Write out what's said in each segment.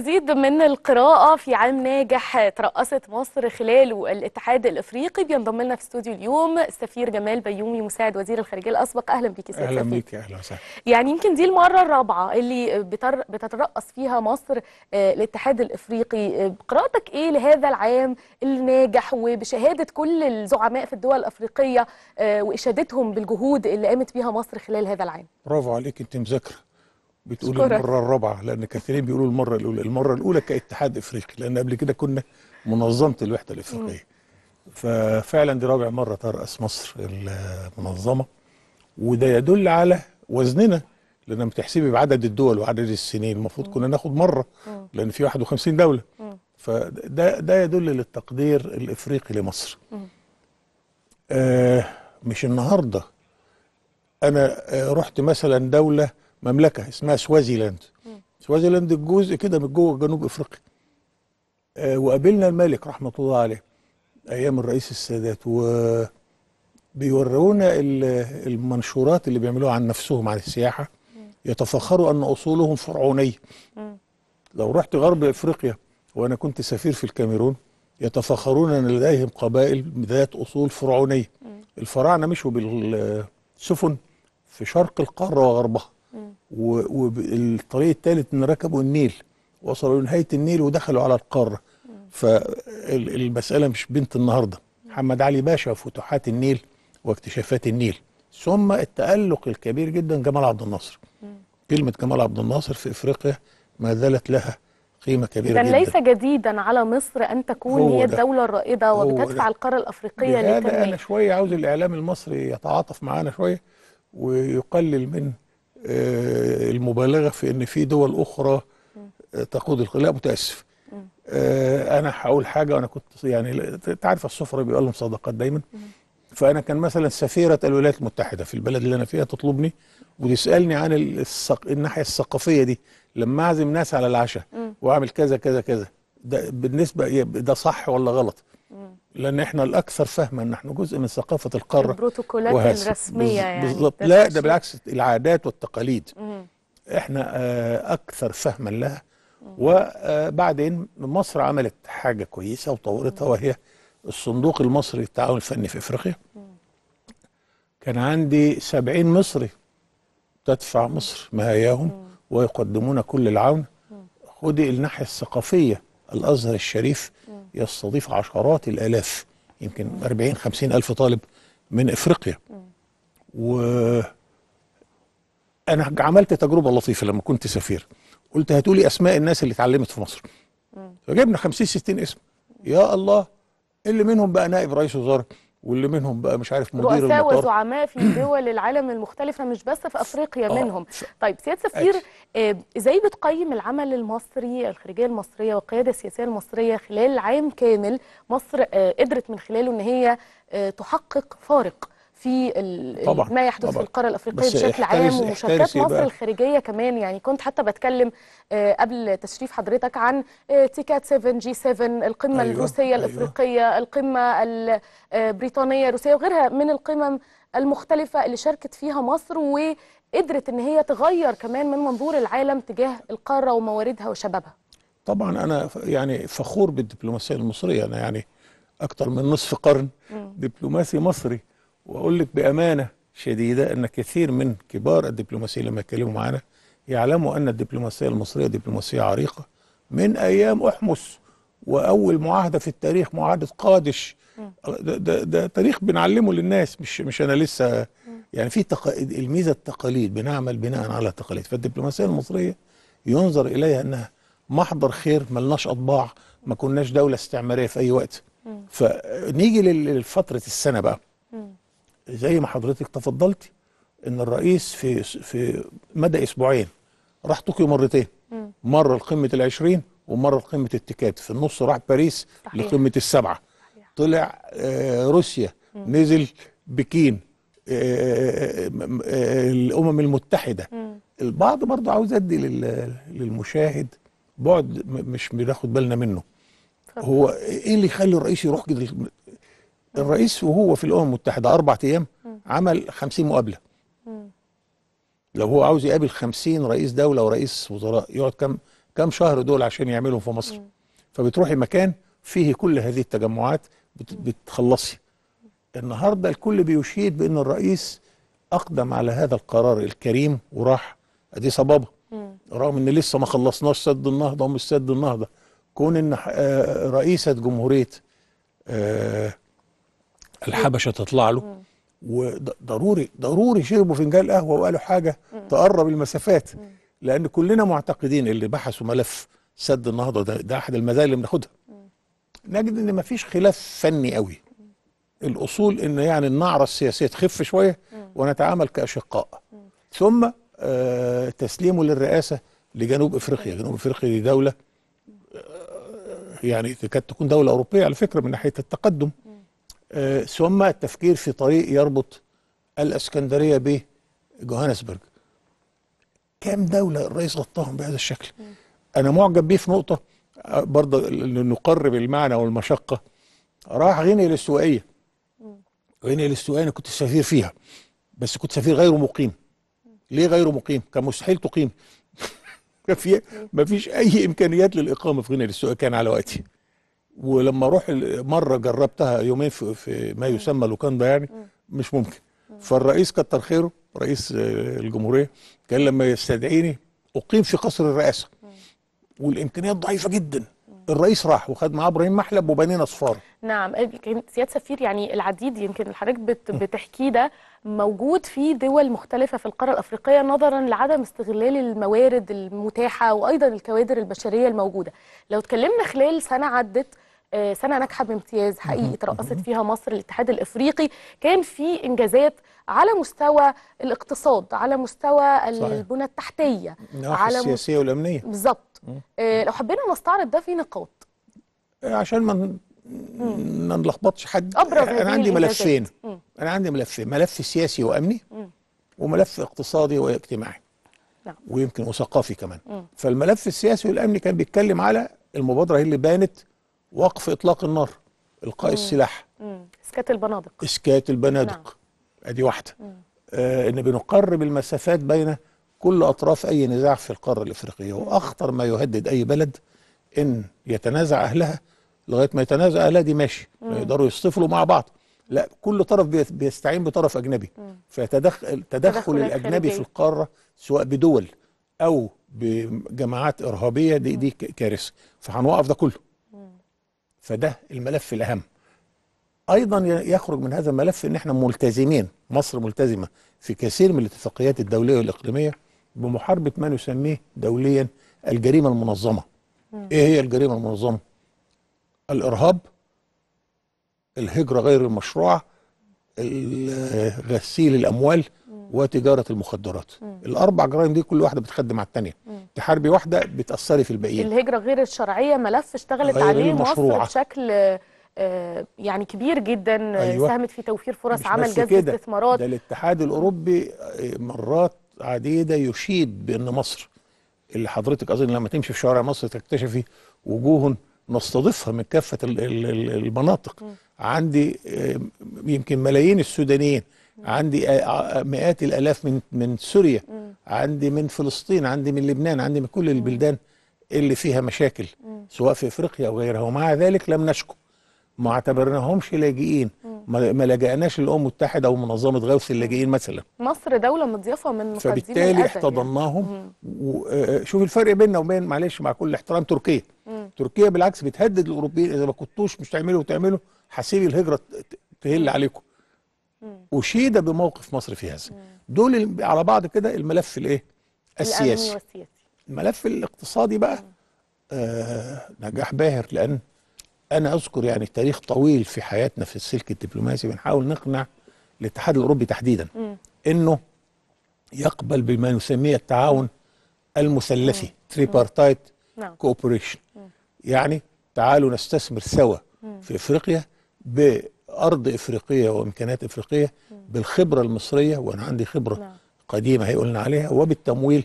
مزيد من القراءة في عام ناجح ترأست مصر خلاله الاتحاد الافريقي بينضم لنا في استوديو اليوم السفير جمال بيومي مساعد وزير الخارجية الاسبق اهلا بك يا اهلا بك اهلا وسهلا يعني يمكن دي المرة الرابعة اللي بتر... بتترأس فيها مصر آه، الاتحاد الافريقي آه، قراءتك ايه لهذا العام الناجح وبشهادة كل الزعماء في الدول الافريقية آه، واشادتهم بالجهود اللي قامت بيها مصر خلال هذا العام برافو عليك انت مذاكره بتقول المره الرابعه لان كثيرين بيقولوا المره الاولى المره الاولى كاتحاد افريقي لان قبل كده كنا منظمه الوحده الافريقيه ففعلا دي رابع مره ترأس مصر المنظمه وده يدل على وزننا لان لما تحسبي بعدد الدول وعدد السنين المفروض كنا ناخد مره لان في 51 دوله فده ده يدل للتقدير الافريقي لمصر آه مش النهارده انا آه رحت مثلا دوله مملكه اسمها سوازيلاند سوازيلاند الجزء كده من جوه جنوب افريقيا آه وقابلنا الملك رحمه الله عليه ايام الرئيس السادات و بيورونا المنشورات اللي بيعملوها عن نفسهم عن السياحه يتفخروا ان اصولهم فرعونيه لو رحت غرب افريقيا وانا كنت سفير في الكاميرون يتفخرون ان لديهم قبائل ذات اصول فرعونيه الفراعنه مشوا بالسفن في شرق القاره وغربها والطريق الثالث ان ركبوا النيل وصلوا لنهايه النيل ودخلوا على القاره فالمساله مش بنت النهارده محمد علي باشا فتوحات النيل واكتشافات النيل ثم التالق الكبير جدا جمال عبد الناصر كلمه جمال عبد الناصر في افريقيا ما زالت لها قيمه كبيره جدا ليس جديدا على مصر ان تكون هي الدوله الرائده وبتدفع القاره الافريقيه للتنميه انا شويه عاوز الاعلام المصري يتعاطف معانا شويه ويقلل من آه، المبالغه في ان في دول اخرى آه، تقود لا متاسف آه، انا هقول حاجه وانا كنت يعني تعرف السفره بيقول لهم صداقات دايما فانا كان مثلا سفيره الولايات المتحده في البلد اللي انا فيها تطلبني وتسالني عن السق... الناحيه الثقافيه دي لما اعزم ناس على العشاء واعمل كذا كذا كذا ده بالنسبه ده صح ولا غلط لان احنا الاكثر فهما نحن جزء من ثقافه القاره البروتوكولات وهس... الرسميه بز... يعني لا ده بالعكس العادات والتقاليد مم. احنا آه، اكثر فهما لها وبعدين آه، مصر عملت حاجه كويسه وطورتها وهي الصندوق المصري للتعاون الفني في افريقيا كان عندي سبعين مصري تدفع مصر مهاياهم ويقدمون كل العون خدي الناحيه الثقافيه الازهر الشريف يستضيف عشرات الآلاف يمكن 40 50 ألف طالب من إفريقيا و أنا عملت تجربة لطيفة لما كنت سفير قلت هاتوا لي أسماء الناس اللي اتعلمت في مصر فجبنا 50 60 اسم يا الله اللي منهم بقى نائب رئيس وزراء واللي منهم بقى مش عارف مدير المطار رؤساء وزعماء في دول العالم المختلفة مش بس في أفريقيا آه. منهم طيب سيادة سفير آه، ازاي آه بتقيم العمل المصري الخارجية المصرية والقيادة السياسية المصرية خلال عام كامل مصر آه قدرت من خلاله أن هي آه تحقق فارق في طبعًا ما يحدث طبعًا في القاره الافريقيه بشكل عام ومشاركات مصر الخارجيه كمان يعني كنت حتى بتكلم آه، قبل تشريف حضرتك عن آه، تيكات 7 جي 7 القمه أيوة الروسيه أيوة الافريقيه القمه البريطانيه آه، الروسيه وغيرها من القمم المختلفه اللي شاركت فيها مصر وقدرت ان هي تغير كمان من منظور العالم تجاه القاره ومواردها وشبابها طبعا انا يعني فخور بالدبلوماسيه المصريه انا يعني اكتر من نصف قرن دبلوماسي مصري واقول لك بامانه شديده ان كثير من كبار الدبلوماسيه لما يتكلموا معانا يعلموا ان الدبلوماسيه المصريه دبلوماسيه عريقه من ايام احمس واول معاهده في التاريخ معاهده قادش ده, ده, ده تاريخ بنعلمه للناس مش مش انا لسه يعني في تق... الميزه التقاليد بنعمل بناء على تقاليد فالدبلوماسيه المصريه ينظر اليها انها محضر خير لناش اطباع ما كناش دوله استعماريه في اي وقت فنيجي لفتره السنه بقى زي ما حضرتك تفضلتي ان الرئيس في في مدى اسبوعين راح طوكيو مرتين مره لقمه العشرين ومره لقمه التكات في النص راح باريس صحيح. لقمه السبعه صحيح. طلع آه روسيا مم. نزل بكين آه آه, آه، الامم المتحده مم. البعض برضه عاوز ادي للمشاهد بعد مش بناخد بالنا منه هو ايه اللي يخلي الرئيس يروح كده الرئيس وهو في الامم المتحده اربع ايام عمل 50 مقابله لو هو عاوز يقابل 50 رئيس دوله ورئيس وزراء يقعد كم كم شهر دول عشان يعملهم في مصر فبتروحي مكان فيه كل هذه التجمعات بتخلصي النهارده الكل بيشيد بان الرئيس اقدم على هذا القرار الكريم وراح ادي صبابه رغم ان لسه ما خلصناش سد النهضه ومش سد النهضه كون ان آه، رئيسه جمهوريه آه، الحبشه تطلع له وضروري ضروري شربوا فنجان قهوه وقالوا حاجه تقرب المسافات لان كلنا معتقدين اللي بحثوا ملف سد النهضه ده, ده احد المزايا اللي بناخدها نجد ان مفيش خلاف فني قوي الاصول ان يعني النعره السياسيه تخف شويه ونتعامل كاشقاء ثم آه، تسليمه للرئاسه لجنوب افريقيا جنوب افريقيا دي دوله آه، يعني تكاد تكون دوله اوروبيه على فكره من ناحيه التقدم آه، ثم التفكير في طريق يربط الاسكندريه بجوهانسبرج كام دوله الرئيس غطاهم بهذا الشكل انا معجب بيه في نقطه آه، برضه نقرب المعنى والمشقه راح غينيا الاستوائيه غينيا الاستوائيه انا كنت سفير فيها بس كنت سفير غير مقيم ليه غير مقيم كان مستحيل تقيم ما فيش اي امكانيات للاقامه في غينيا الاستوائيه كان على وقتي ولما اروح مره جربتها يومين في, في ما يسمى لوكاندا يعني مش ممكن فالرئيس كتر خيره رئيس الجمهوريه كان لما يستدعيني اقيم في قصر الرئاسه والامكانيات ضعيفه جدا الرئيس راح وخد معاه ابراهيم محلب وبنينا صفار نعم سياده سفير يعني العديد يمكن حضرتك بتحكيه ده موجود في دول مختلفه في القاره الافريقيه نظرا لعدم استغلال الموارد المتاحه وايضا الكوادر البشريه الموجوده لو اتكلمنا خلال سنه عدت آه، سنه ناجحه بامتياز حقيقي ترأست فيها مصر الاتحاد الافريقي كان في انجازات على مستوى الاقتصاد على مستوى البنى التحتيه على السياسيه والامنيه بالظبط آه، لو حبينا نستعرض ده في نقاط آه، عشان ما ما نلخبطش حد أبرز انا عندي ملفين انا عندي ملفين ملف سياسي وامني وملف اقتصادي واجتماعي نعم. ويمكن وثقافي كمان مم. فالملف السياسي والامني كان بيتكلم على المبادره اللي بانت وقف اطلاق النار القاء مم. السلاح اسكات البنادق اسكات البنادق نعم. ادي واحده آه ان بنقرب المسافات بين كل اطراف اي نزاع في القاره الافريقيه واخطر ما يهدد اي بلد ان يتنازع اهلها لغايه ما يتنازع اهلها دي ماشي يقدروا يصطفلوا مع بعض لا كل طرف بيستعين بطرف اجنبي فتدخل تدخل الاجنبي في القاره سواء بدول او بجماعات ارهابيه دي دي كارثه فهنوقف ده كله فده الملف الأهم أيضا يخرج من هذا الملف أن احنا ملتزمين مصر ملتزمة في كثير من الاتفاقيات الدولية والإقليمية بمحاربة ما نسميه دوليا الجريمة المنظمة م. إيه هي الجريمة المنظمة؟ الإرهاب الهجرة غير المشروعة غسيل الأموال وتجارة المخدرات م. الأربع جرائم دي كل واحدة بتخدم على الثانيه تحاربي واحده بتاثري في الباقيين الهجره غير الشرعيه ملف اشتغلت عليه مصر بشكل آه، يعني كبير جدا آه، أيوة. ساهمت في توفير فرص عمل جذب استثمارات ده الاتحاد الاوروبي آه، مرات عديده يشيد بان مصر اللي حضرتك اظن لما تمشي في شوارع مصر تكتشفي وجوه نستضيفها من كافه المناطق عندي يمكن ملايين السودانيين عندي مئات الالاف من من سوريا عندي من فلسطين عندي من لبنان عندي من كل البلدان اللي فيها مشاكل سواء في افريقيا او غيرها ومع ذلك لم نشكو ما اعتبرناهمش لاجئين ما لجأناش للامم المتحده او منظمه غوث اللاجئين مثلا مصر دوله مضيفه من فبالتالي يعني. احتضناهم وشوف آه، آه، شوف الفرق بيننا وبين معلش مع كل احترام تركيا مم. تركيا بالعكس بتهدد الاوروبيين اذا ما كنتوش مش تعملوا وتعملوا هسيب الهجره تهل عليكم اشيد بموقف مصر في هذا دول على بعض كده الملف الايه السياسي الملف الاقتصادي بقى آه نجاح باهر لان انا اذكر يعني تاريخ طويل في حياتنا في السلك الدبلوماسي بنحاول نقنع الاتحاد الاوروبي تحديدا مم. انه يقبل بما نسميه التعاون المثلثي تريبارتايت كوبريشن يعني تعالوا نستثمر سوا في افريقيا بارض افريقيه وامكانيات افريقيه بالخبره المصريه وانا عندي خبره نعم. قديمه هيقول لنا عليها وبالتمويل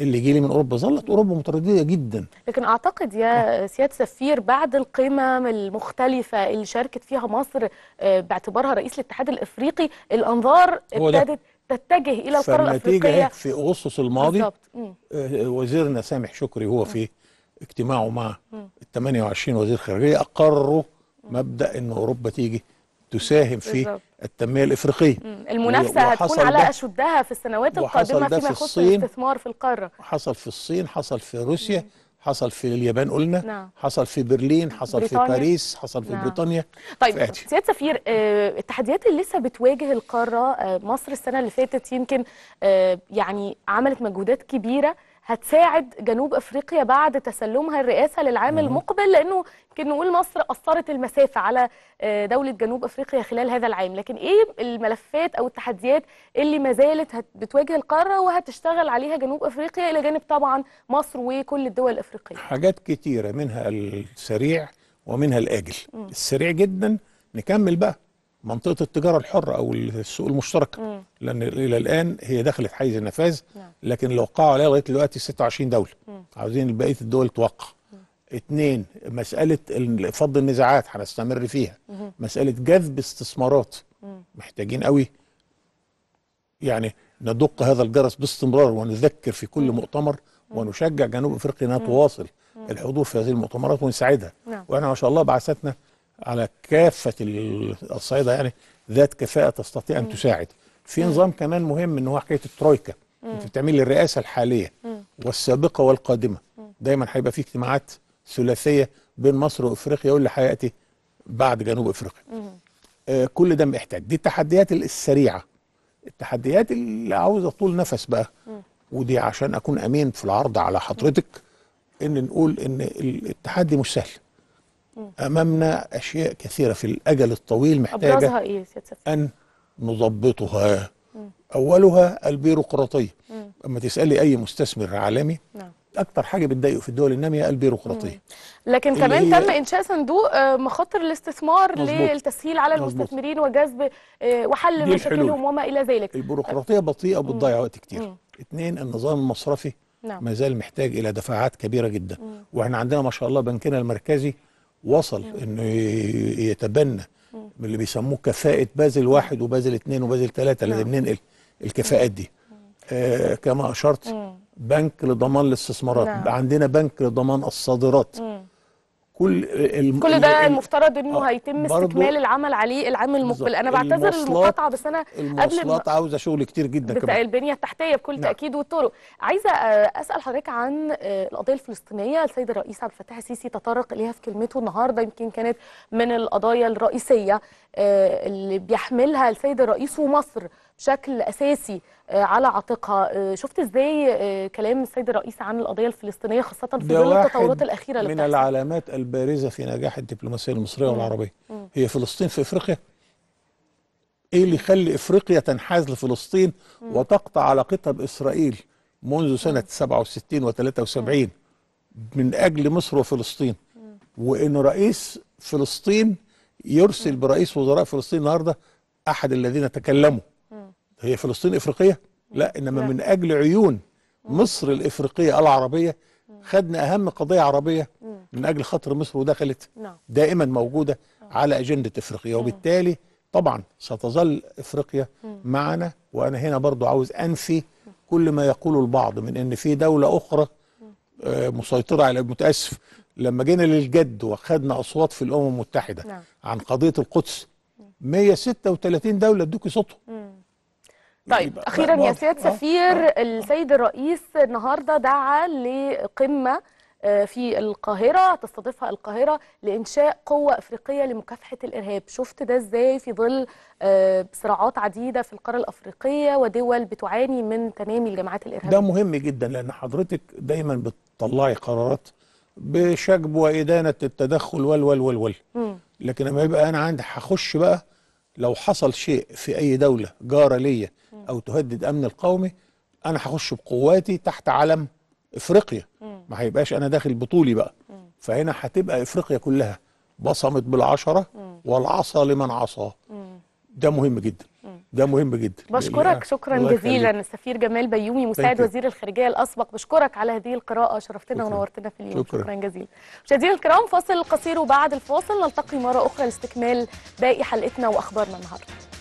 اللي جيلي من اوروبا ظلت اوروبا متردده جدا لكن اعتقد يا سياده سفير بعد القمم المختلفه اللي شاركت فيها مصر آه، باعتبارها رئيس الاتحاد الافريقي الانظار ابتدت تتجه الى القاره الافريقيه في اغسطس الماضي آه، وزيرنا سامح شكري هو في اجتماعه مع ال 28 وزير خارجيه اقروا مبدا ان اوروبا تيجي تساهم في التنميه الافريقيه المنافسه هتكون على اشدها في السنوات القادمه فيما يخص الاستثمار في القاره حصل في الصين حصل في روسيا مم. حصل في اليابان قلنا نعم. حصل في برلين حصل بريطانيا. في باريس حصل في نعم. بريطانيا طيب سياده سفير آه، التحديات اللي لسه بتواجه القاره آه، مصر السنه اللي فاتت يمكن آه، يعني عملت مجهودات كبيره هتساعد جنوب افريقيا بعد تسلمها الرئاسه للعام المقبل لانه يمكن نقول مصر قصرت المسافه على آه، دوله جنوب افريقيا خلال هذا العام لكن ايه الملفات او التحديات اللي ما زالت بتواجه القاره وهتشتغل عليها جنوب افريقيا الى جانب طبعا مصر وكل الدول الافريقيه حاجات كتيره منها السريع ومنها الاجل السريع جدا نكمل بقى منطقه التجاره الحره او السوق المشتركه مم. لان الى الان هي دخلت حيز النفاذ نعم. لكن وقعوا عليها لغايه دلوقتي 26 دوله مم. عاوزين بقيه الدول توقع اثنين مساله فض النزاعات هنستمر فيها مم. مساله جذب استثمارات مم. محتاجين قوي يعني ندق هذا الجرس باستمرار ونذكر في كل مم. مؤتمر ونشجع جنوب افريقيا انها تواصل الحضور في هذه المؤتمرات ونساعدها نعم. واحنا ما شاء الله بعثتنا على كافه الصعيده يعني ذات كفاءه تستطيع ان تساعد في نظام كمان مهم ان هو حكايه الترويكا انت بتعمل الرئاسه الحاليه والسابقه والقادمه دايما هيبقى في اجتماعات ثلاثيه بين مصر وافريقيا واللي هياتي بعد جنوب افريقيا آه كل ده محتاج دي التحديات السريعه التحديات اللي عاوزه طول نفس بقى ودي عشان اكون امين في العرض على حضرتك ان نقول ان التحدي مش سهل امامنا اشياء كثيره في الاجل الطويل محتاجه إيه ان نضبطها اولها البيروقراطيه اما تسالي اي مستثمر عالمي نعم. اكتر حاجه بتضايقه في الدول الناميه البيروقراطيه لكن كمان تم انشاء صندوق آه، مخاطر الاستثمار مزبوط. للتسهيل على المستثمرين وجذب آه، وحل مشاكلهم وما الى ذلك البيروقراطيه بطيئه وبتضيع وقت كتير اثنين اتنين النظام المصرفي نعم. ما زال محتاج الى دفعات كبيره جدا مم. واحنا عندنا ما شاء الله بنكنا المركزي وصل نعم. انه يتبنى اللي بيسموه كفاءة بازل واحد وبازل اثنين وبازل ثلاثة اللي بننقل نعم. الكفاءات دي نعم. آه كما أشرت بنك لضمان الاستثمارات عندنا بنك لضمان الصادرات كل الم... كل ده المفترض انه آه هيتم استكمال العمل عليه العام المقبل انا بعتذر المقاطعه بس انا المواصلات قبل عاوزه شغل كتير جدا كمان البنيه التحتيه بكل نعم. تاكيد والطرق عايزه آه، اسال حضرتك عن آه، القضيه الفلسطينيه السيد الرئيس عبد الفتاح السيسي تطرق اليها في كلمته النهارده يمكن كانت من القضايا الرئيسيه آه، اللي بيحملها السيد الرئيس ومصر بشكل اساسي آه، على عاتقها آه، شفت ازاي آه، كلام السيد الرئيس عن القضيه الفلسطينيه خاصه في ظل التطورات الاخيره اللي من بتحصل. العلامات البارزه في نجاح الدبلوماسيه المصريه والعربيه هي فلسطين في افريقيا ايه اللي يخلي افريقيا تنحاز لفلسطين وتقطع علاقتها باسرائيل منذ سنه 67 و73 من اجل مصر وفلسطين وان رئيس فلسطين يرسل برئيس وزراء فلسطين النهارده احد الذين تكلموا هي فلسطين إفريقية لا إنما من أجل عيون مصر الإفريقية العربية خدنا أهم قضية عربية من أجل خاطر مصر ودخلت نعم. دائما موجودة نعم. على أجندة إفريقيا نعم. وبالتالي طبعا ستظل إفريقيا معنا وأنا هنا برضو عاوز أنفي كل ما يقوله البعض من إن في دولة أخرى آه، مسيطرة على متأسف لما جينا للجد وخدنا أصوات في الأمم المتحدة عن قضية القدس 136 دولة ادوكي صوتهم طيب اخيرا يا سياده آه، سفير آه. السيد الرئيس النهارده دعا لقمه آه، في القاهرة تستضيفها القاهرة لإنشاء قوة أفريقية لمكافحة الإرهاب شفت ده إزاي في ظل صراعات عديدة في القارة الأفريقية ودول بتعاني من تنامي الجماعات الإرهابية ده مهم جدا لأن حضرتك دايما بتطلعي قرارات بشجب وإدانة التدخل وال وال وال لكن لما يبقى أنا عندي هخش بقى لو حصل شيء في أي دولة جارة ليا أو تهدد أمن القومي أنا هخش بقواتي تحت علم إفريقيا ما هيبقاش أنا داخل بطولي بقى فهنا هتبقى إفريقيا كلها بصمت بالعشرة والعصا لمن عصاه ده مهم جدا ده مهم جدا بشكرك شكرا جزيلا السفير جمال بيومي مساعد وزير الخارجيه الاسبق بشكرك على هذه القراءه شرفتنا ونورتنا في اليوم شكرا, شكرا جزيلا مشاهدينا الكرام فاصل قصير وبعد الفاصل نلتقي مره اخرى لاستكمال باقي حلقتنا واخبارنا النهارده